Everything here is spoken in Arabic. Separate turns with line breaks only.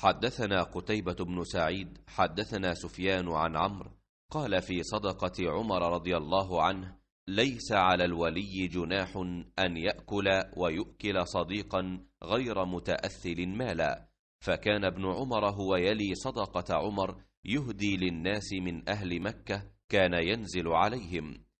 حدثنا قتيبة بن
سعيد حدثنا سفيان عن عمرو قال في صدقة عمر رضي الله عنه ليس على الولي جناح أن يأكل ويؤكل صديقا غير متأثل مالا فكان ابن عمر هو يلي صدقة عمر يهدي للناس من أهل مكة كان ينزل عليهم